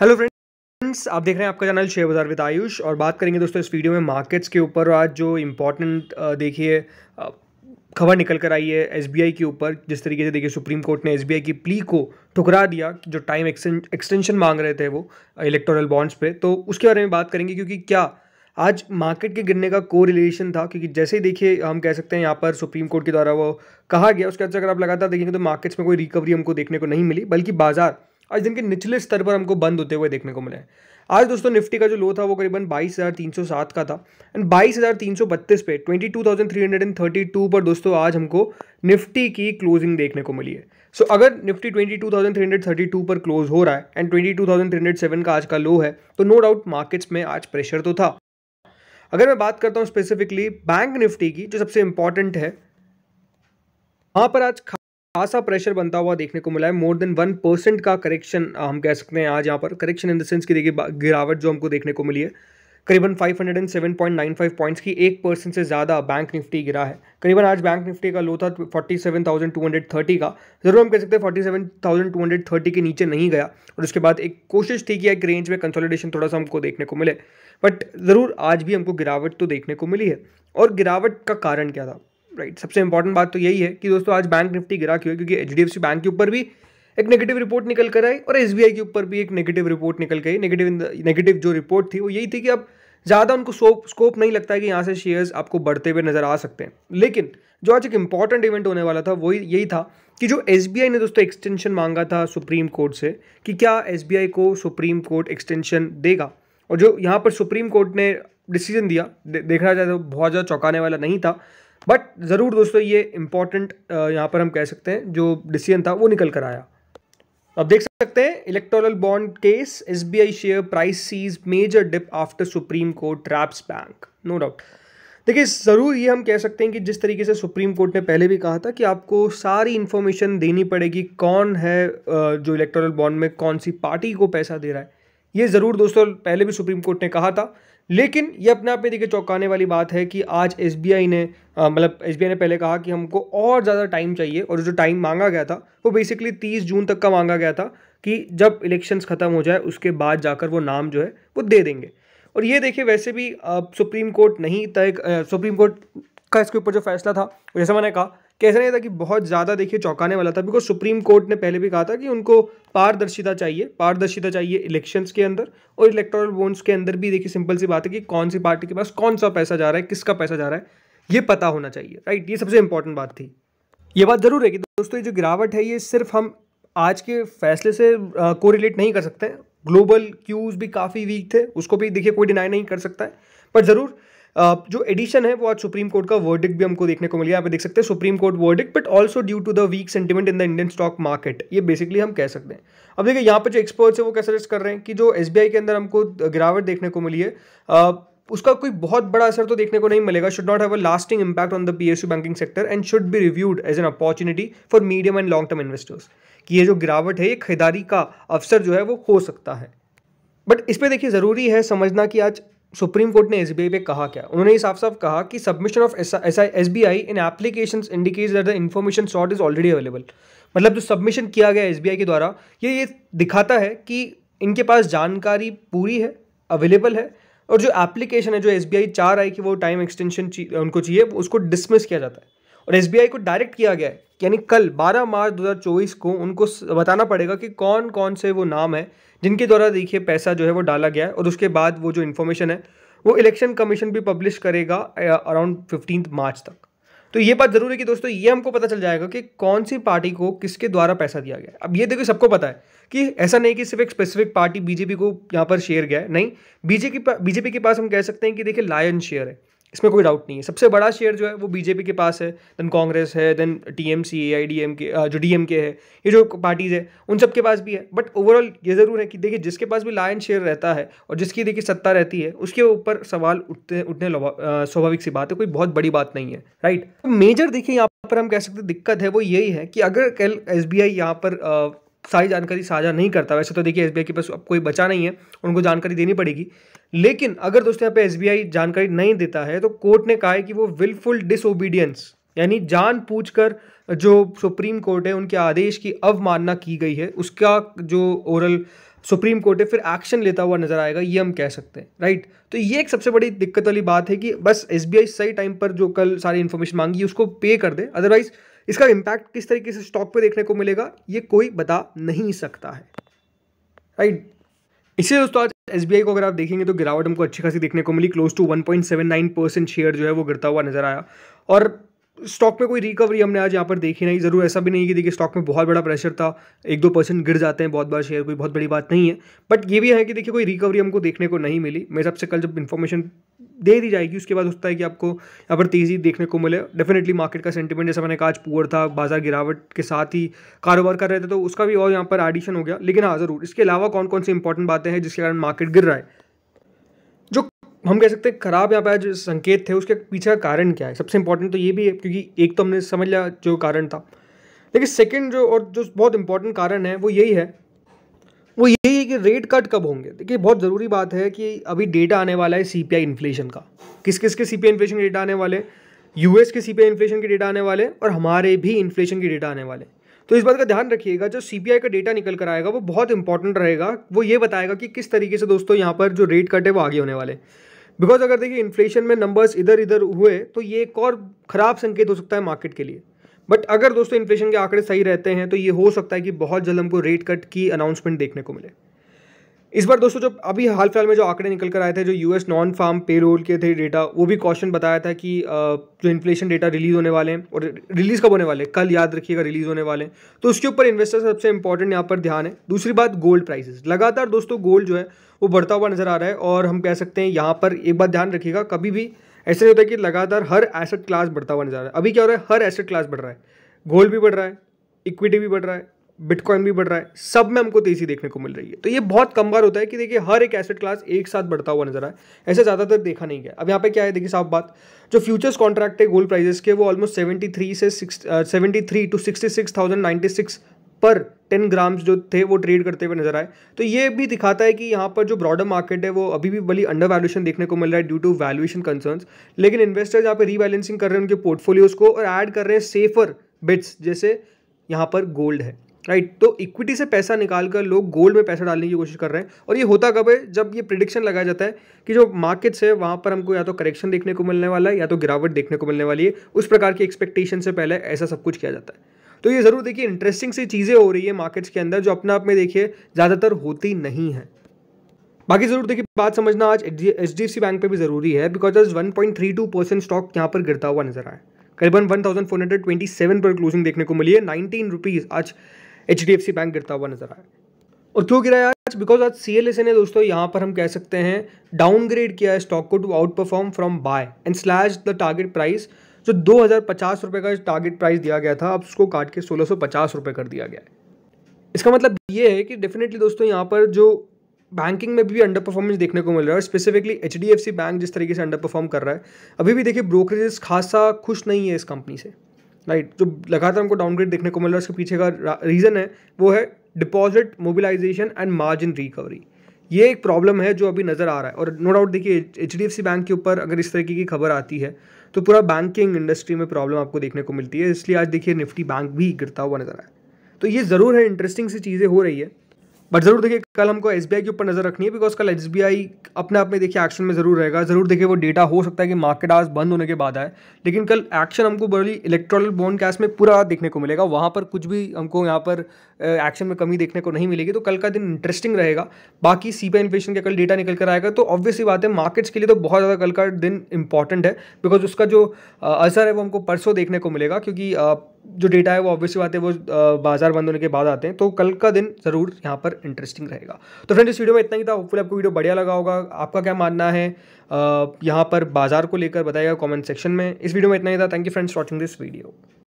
hello friends आप देख रहे हैं आपका चैनल शेयर बाजार विद आयुष और बात करेंगे दोस्तों इस वीडियो में मार्केट्स के ऊपर आज जो इम्पोर्टेंट देखिए खबर निकल कर आई है एसबीआई के ऊपर जिस तरीके से देखिए सुप्रीम कोर्ट ने एसबीआई की प्ली को ठुकरा दिया जो टाइम एक्सटेंशन मांग रहे थे वो इलेक्टोरल बॉन्ड्स पर तो उसके बारे में बात करेंगे क्योंकि क्या आज मार्केट के गिरने का को रिलेशन था क्योंकि जैसे ही देखिए हम कह सकते हैं यहाँ पर सुप्रीम कोर्ट के द्वारा वो कहा गया उसके बाद अगर आप लगातार देखेंगे तो मार्केट्स में कोई रिकवरी हमको देखने को नहीं मिली बल्कि बाजार आज दिन के निचले स्तर पर हमको बंद होते हुए देखने को मिले आज दोस्तों निफ्टी का जो लो था वो करीबन 22,307 का था एंड 22,332 पे 22,332 पर दोस्तों आज हमको निफ्टी की क्लोजिंग देखने को मिली है सो so, अगर निफ्टी 22,332 पर क्लोज हो रहा है एंड 22,307 का आज का लो है तो नो डाउट मार्केट्स में आज प्रेशर तो था अगर मैं बात करता हूँ स्पेसिफिकली बैंक निफ्टी की जो सबसे इंपॉर्टेंट है वहां पर आज खासा प्रेशर बनता हुआ देखने को मिला है मोर देन वन परसेंट का करेक्शन हम कह सकते हैं आज यहाँ पर करेक्शन इन द सेंस की देखिए गिरावट जो हमको देखने को मिली है करीबन 507.95 पॉइंट्स की एक परसेंट से ज़्यादा बैंक निफ्टी गिरा है करीबन आज बैंक निफ्टी का लो था 47,230 का ज़रूर हम कह सकते हैं 47,230 के नीचे नहीं गया और उसके बाद एक कोशिश थी कि एक रेंज में कंसोलिडेशन थोड़ा सा हमको देखने को मिले बट ज़रूर आज भी हमको गिरावट तो देखने को मिली है और गिरावट का कारण क्या था राइट सबसे इंपॉर्टेंट बात तो यही है कि दोस्तों आज बैंक निफ्टी गिरा क्यों है क्योंकि एच बैंक के ऊपर भी एक नेगेटिव रिपोर्ट निकल कर आई और एस के ऊपर भी एक नेगेटिव रिपोर्ट निकल गई नेगेटिव नेगेटिव जो रिपोर्ट थी वो यही थी कि अब ज़्यादा उनको सोप स्कोप नहीं लगता है कि यहाँ से शेयर्स आपको बढ़ते हुए नज़र आ सकते हैं लेकिन जो आज एक इंपॉर्टेंट इवेंट होने वाला था वो यही था कि जो एस ने दोस्तों एक्सटेंशन मांगा था सुप्रीम कोर्ट से कि क्या एस को सुप्रीम कोर्ट एक्सटेंशन देगा और जो यहाँ पर सुप्रीम कोर्ट ने डिसीजन दिया दे, देखा जाए तो बहुत ज़्यादा चौंकाने वाला नहीं था बट ज़रूर दोस्तों ये इम्पॉर्टेंट यहाँ पर हम कह सकते हैं जो डिसीजन था वो निकल कर आया अब देख सकते हैं electoral bond case I share price sees major dip after supreme court traps bank no doubt देखिए ज़रूर ये हम कह सकते हैं कि जिस तरीके से सुप्रीम कोर्ट ने पहले भी कहा था कि आपको सारी इन्फॉर्मेशन देनी पड़ेगी कौन है जो इलेक्टोरल बॉन्ड में कौन सी पार्टी को पैसा दे रहा है ये ज़रूर दोस्तों पहले भी सुप्रीम कोर्ट ने कहा था लेकिन ये अपने आप में देखिए चौंकाने वाली बात है कि आज एस ने मतलब एस ने पहले कहा कि हमको और ज़्यादा टाइम चाहिए और जो टाइम मांगा गया था वो बेसिकली तीस जून तक का मांगा गया था कि जब इलेक्शंस ख़त्म हो जाए उसके बाद जाकर वो नाम जो है वो दे देंगे और ये देखिए वैसे भी सुप्रीम कोर्ट नहीं तय सुप्रीम कोर्ट का इसके ऊपर जो फैसला था जैसे मैंने कहा कैसा नहीं था कि बहुत ज़्यादा देखिए चौंकाने वाला था बिकॉज सुप्रीम कोर्ट ने पहले भी कहा था कि उनको पारदर्शिता चाहिए पारदर्शिता चाहिए इलेक्शंस के अंदर और इलेक्ट्रल बोन्स के अंदर भी देखिए सिंपल सी बात है कि कौन सी पार्टी के पास कौन सा पैसा जा रहा है किसका पैसा जा रहा है ये पता होना चाहिए राइट ये सबसे इंपॉर्टेंट बात थी ये बात ज़रूर है कि दोस्तों ये जो गिरावट है ये सिर्फ हम आज के फैसले से कोरिलेट नहीं कर सकते ग्लोबल क्यूज़ भी काफ़ी वीक थे उसको भी देखिए कोई डिनाई नहीं कर सकता है बट ज़रूर जो एडिशन है वो आज सुप्रीम कोर्ट का वर्डिक भी हमको देखने को मिल गया देख सकते हैं supreme court verdict but also due to the weak sentiment in the Indian stock market ये बेसिकली हम कह सकते हैं अब देखिए यहाँ पर जो एक्सपर्ट्स है वो क्या सजेस्ट कर रहे हैं कि जो एस के अंदर हमको गिरावट देखने को मिली है उसका कोई बहुत बड़ा असर तो देखने को नहीं मिलेगा should not have a lasting impact on the PSU banking sector and should be reviewed as an opportunity for medium and long term investors कि ये जो गिरावट है ये खरीदारी का अवसर जो है वो हो सकता है बट इस पर देखिए ज़रूरी है समझना कि आज सुप्रीम कोर्ट ने एस पे कहा क्या उन्होंने साफ साफ कहा कि submission of S B I in application indicate that the information sought is already available मतलब जो सबमिशन किया गया एस के द्वारा ये ये दिखाता है कि इनके पास जानकारी पूरी है अवेलेबल है और जो एप्लीकेशन है जो एस बी चाह रहा है कि वो टाइम एक्सटेंशन उनको चाहिए उसको डिसमिस किया जाता है और एस को डायरेक्ट किया गया है यानी कल 12 मार्च 2024 को उनको बताना पड़ेगा कि कौन कौन से वो नाम है जिनके द्वारा देखिए पैसा जो है वो डाला गया है और उसके बाद वो जो इन्फॉर्मेशन है वो इलेक्शन कमीशन भी पब्लिश करेगा अराउंड फिफ्टीन मार्च तक तो ये बात जरूरी है कि दोस्तों ये हमको पता चल जाएगा कि कौन सी पार्टी को किसके द्वारा पैसा दिया गया अब ये देखो सबको पता है कि ऐसा नहीं कि सिर्फ एक स्पेसिफिक पार्टी बीजेपी को यहाँ पर शेयर गया है नहीं बीजेपी बीजेपी के पास हम कह सकते हैं कि देखिए लायन शेयर है इसमें कोई डाउट नहीं है सबसे बड़ा शेयर जो है वो बीजेपी के पास है देन कांग्रेस है then T M C I D M K जो डी एम के है ये जो पार्टीज़ है उन सब के पास भी है बट ओवरऑल ये ज़रूर है कि देखिए जिसके पास भी लायन शेयर रहता है और जिसकी देखिए सत्ता रहती है उसके ऊपर सवाल उठते उठने स्वाभाविक सी बात है कोई बहुत बड़ी बात नहीं है राइट मेजर देखिए यहाँ पर हम कह सकते दिक्कत है वो यही है कि अगर कल एस बी आई यहाँ पर सारी जानकारी साझा नहीं करता वैसे तो देखिए एसबीआई के पास अब कोई बचा नहीं है उनको जानकारी देनी पड़ेगी लेकिन अगर दोस्तों यहाँ पे एसबीआई जानकारी नहीं देता है तो कोर्ट ने कहा है कि वो विलफुल डिसोबीडियंस यानी जान पूछ कर जो सुप्रीम कोर्ट है उनके आदेश की अवमानना की गई है उसका जो ओरल सुप्रीम कोर्ट है फिर एक्शन लेता हुआ नजर आएगा ये हम कह सकते हैं राइट तो ये एक सबसे बड़ी दिक्कत वाली बात है कि बस एस सही टाइम पर जो कल सारी इन्फॉर्मेशन मांगी उसको पे कर दे अदरवाइज़ इसका इम्पैक्ट किस तरीके से स्टॉक पे देखने को मिलेगा ये कोई बता नहीं सकता है राइट इसे दोस्तों आज एस को अगर आप देखेंगे तो गिरावट हमको अच्छी खासी देखने को मिली क्लोज टू 1.79 परसेंट शेयर जो है वो गिरता हुआ नजर आया और स्टॉक में कोई रिकवरी हमने आज यहाँ पर देखी नहीं ज़रूर ऐसा भी नहीं कि देखिए स्टॉक में बहुत बड़ा प्रेशर था एक दो परसेंट गिर जाते हैं बहुत बार शेयर कोई बहुत बड़ी बात नहीं है बट ये भी है कि देखिए कोई रिकवरी हमको देखने को नहीं मिली मेरे हिसाब से कल जब इन्फॉर्मेशन दे दी जाएगी उसके बाद होता है कि आपको यहाँ पर तेज़ी देखने को मिले डेफिनेटली मार्केट का सेंटिमेंट जैसा मैंने कहा आज पुअर था बाजार गिरावट के साथ ही कारोबार कर रहे थे तो उसका भी और यहाँ पर एडिशन हो गया लेकिन हाँ ज़रूर इसके अलावा कौन कौन सी इंपॉर्टेंट बातें हैं जिसके कारण मार्केट गिर रहा है जो हम कह सकते हैं खराब यहाँ पर जो संकेत थे उसके पीछे का कारण क्या है सबसे इंपॉर्टेंट तो ये भी है क्योंकि एक तो हमने समझ लिया जो कारण था लेकिन सेकेंड जो और जो बहुत इंपॉर्टेंट कारण है वो यही है वो यही कि रेट कट कब होंगे देखिए बहुत ज़रूरी बात है कि अभी डेटा आने वाला है सीपीआई इन्फ्लेशन का किस किस के सी इन्फ्लेशन के डेटा आने वाले यूएस के सीपीआई इन्फ्लेशन के डेटा आने वाले और हमारे भी इन्फ्लेशन के डेटा आने वाले तो इस बात का ध्यान रखिएगा जो सीपीआई का डेटा निकल कर आएगा वो बहुत इंपॉर्टेंट रहेगा वो ये बताएगा कि किस तरीके से दोस्तों यहाँ पर जो रेट कट है वो आगे होने वाले बिकॉज अगर देखिए इन्फ्लेशन में नंबर्स इधर इधर हुए तो ये एक और ख़राब संकेत हो सकता है मार्केट के लिए बट अगर दोस्तों इन्फ्लेशन के आंकड़े सही रहते हैं तो ये हो सकता है कि बहुत जल्द हमको रेट कट की अनाउंसमेंट देखने को मिले इस बार दोस्तों जो अभी हाल फिलहाल में जो आंकड़े निकल कर आए थे जो US non farm payroll के थे डेटा वो भी क्वेश्चन बताया था कि जो इन्फ्लेशन डेटा रिलीज होने वाले हैं और रिलीज़ कब होने वाले कल याद रखिएगा रिलीज़ होने वाले हैं तो उसके ऊपर इन्वेस्टर सबसे इंपॉर्टेंट यहाँ पर ध्यान है दूसरी बात गोल्ड प्राइसेस लगातार दोस्तों गोल्ड जो है वो बढ़ता हुआ नज़र आ रहा है और हम कह सकते हैं यहाँ पर एक बात ध्यान रखिएगा कभी भी ऐसे नहीं होता कि लगातार हर एसेट क्लास बढ़ता हुआ नज़र आ रहा है अभी क्या हो रहा है हर एसेट क्लास बढ़ रहा है गोल्ड भी बढ़ रहा है इक्विटी भी बढ़ रहा है बिटकॉइन भी बढ़ रहा है सब में हमको तेजी देखने को मिल रही है तो ये बहुत कम बार होता है कि देखिए हर एक एसेट क्लास एक साथ बढ़ता हुआ नजर आए ऐसे ज़्यादातर देखा नहीं गया अब यहाँ पे क्या है देखिए साफ बात जो फ्यूचर्स कॉन्ट्रैक्ट है गोल्ड प्राइजेस के वो ऑलमोस्ट सेवेंटी थ्री से seventy three to sixty six thousand ninety six पर टेन ग्राम्स जो थे वो ट्रेड करते हुए नजर आए तो ये भी दिखाता है कि यहाँ पर जो ब्रॉडर मार्केट है वो अभी भी बड़ी अंडर वैल्यूशन देखने को मिल रहा है ड्यू टू वैल्यूएशन कंसर्न्स लेकिन इन्वेस्टर्स यहाँ पे रीबैलेंसिंग कर रहे हैं उनके पोर्टफोलियोज को और ऐड कर रहे हैं सेफर बिट्स जैसे यहाँ पर गोल्ड है राइट तो इक्विटी से पैसा निकाल कर लोग गोल्ड में पैसा डालने की कोशिश कर रहे हैं और ये होता कब है जब ये प्रिडिक्शन लगाया जाता है कि जो मार्केट्स है वहाँ पर हमको या तो करेक्शन देखने को मिलने वाला है या तो गिरावट देखने को मिलने वाली है उस प्रकार की एक्सपेक्टेशन से पहले ऐसा सब कुछ किया जाता है तो ये ज़रूर देखिए इंटरेस्टिंग सी चीज़ें हो रही है मार्केट्स के अंदर जो अपने आप में देखिए ज़्यादातर होती नहीं है बाकी जरूर देखिए बात समझना आज H D F C bank पे भी जरूरी है बिकॉज आज टू परसेंट स्टॉक यहाँ पर गिरता हुआ नजर आया करीबन one thousand four hundred twenty seven पर क्लोजिंग देखने को मिली है नाइनटीन रुपीज़ आज H D F C bank गिरता हुआ नजर आया और क्यों गिरा आज बिकॉज आज सी एल एस ने दोस्तों यहाँ पर हम कह सकते हैं डाउनग्रेड किया है स्टॉक को to outperform from buy and slash the target price जो दो हज़ार पचास रुपए का टारगेट प्राइस दिया गया था अब उसको काट के सोलह सौ पचास रुपये कर दिया गया है इसका मतलब ये है कि डेफिनेटली दोस्तों यहाँ पर जो बैंकिंग में भी अंडर परफॉर्मेंस देखने को मिल रहा है specifically H D F C bank जिस तरीके से अंडर परफॉर्म कर रहा है अभी भी देखिए ब्रोकरेजेस खासा खुश नहीं है इस कंपनी से राइट जो तो लगातार हमको डाउनग्रेड देखने को मिल रहा है उसके पीछे का रीज़न है वो है deposit mobilisation and margin recovery ये एक प्रॉब्लम है जो अभी नज़र आ रहा है और नो डाउट देखिए एच बैंक के ऊपर अगर इस तरीके की खबर आती है तो पूरा बैंकिंग इंडस्ट्री में प्रॉब्लम आपको देखने को मिलती है इसलिए आज देखिए निफ्टी बैंक भी गिरता हुआ नज़र आया तो ये ज़रूर है इंटरेस्टिंग सी चीज़ें हो रही है बट ज़रूर देखिए कल हमको एस के ऊपर नज़र रखनी है बिकॉज कल एस अपने आप में देखिए एक्शन में ज़रूर रहेगा ज़रूर देखिए वो डेटा हो सकता है कि मार्केट आज बंद होने के बाद आए लेकिन कल एक्शन हमको बड़ी इलेक्ट्रॉनिक बॉन्ड कैश में पूरा देखने को मिलेगा वहाँ पर कुछ भी हमको यहाँ पर एक्शन में कमी देखने को नहीं मिलेगी तो कल का दिन इंटरेस्टिंग रहेगा बाकी सी इन्फ्लेशन का कल डेटा निकल कर आएगा तो ऑब्वियसली बात है मार्केट्स के लिए तो बहुत ज़्यादा कल का दिन इंपॉर्टेंट है बिकॉज उसका जो असर है वो हमको परसों देखने को मिलेगा क्योंकि जो डेटा है वो ऑब्वियसली बात है वो बाज़ार बंद होने के बाद आते हैं तो कल का दिन ज़रूर यहाँ पर इंटरेस्टिंग रहेगा जाएगा तो फ्रेंड इस वीडियो में इतना ही था होपफुल आपको वीडियो बढ़िया लगा होगा आपका क्या मानना है यहाँ पर बाजार को लेकर बताएगा कॉमेंट सेक्शन में इस वीडियो में इतना ही था thank you friends watching this video